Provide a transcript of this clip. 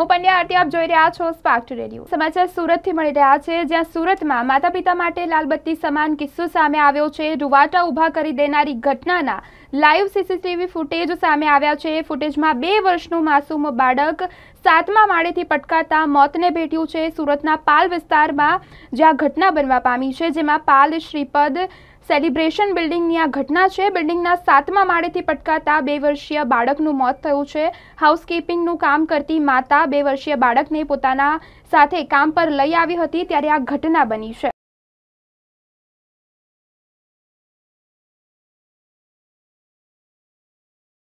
હું પંડ્યા આરતી આપ જોઈ રહ્યા છો સ્પાર્ક રેડિયો સમાચાર સુરતથી મળી રહ્યા છે જ્યાં સુરતમાં માતા પિતા માટે લાલબત્તી સમાન કિસ્સો સામે આવ્યો છે રૂવાટા ઊભા કરી દેનારી ઘટનાના લાઈવ સીસીટીવી ફૂટેજ સામે આવ્યા છે ફૂટેજમાં બે વર્ષનું માસૂમ બાળક સાતમા માળેથી પટકાતા મોતને ભેટ્યું છે સુરતના પાલ વિસ્તારમાં જ્યાં ઘટના બનવા પામી છે જેમાં પાલ શ્રીપદ સેલિબ્રેશન બિલ્ડિંગની આ ઘટના છે બિલ્ડિંગના સાતમા માળેથી પટકાતા બે વર્ષીય બાળકનું મોત થયું છે હાઉસકીપિંગનું કામ કરતી માતા બે વર્ષીય બાળકને પોતાના સાથે કામ પર લઈ આવી હતી ત્યારે આ ઘટના બની છે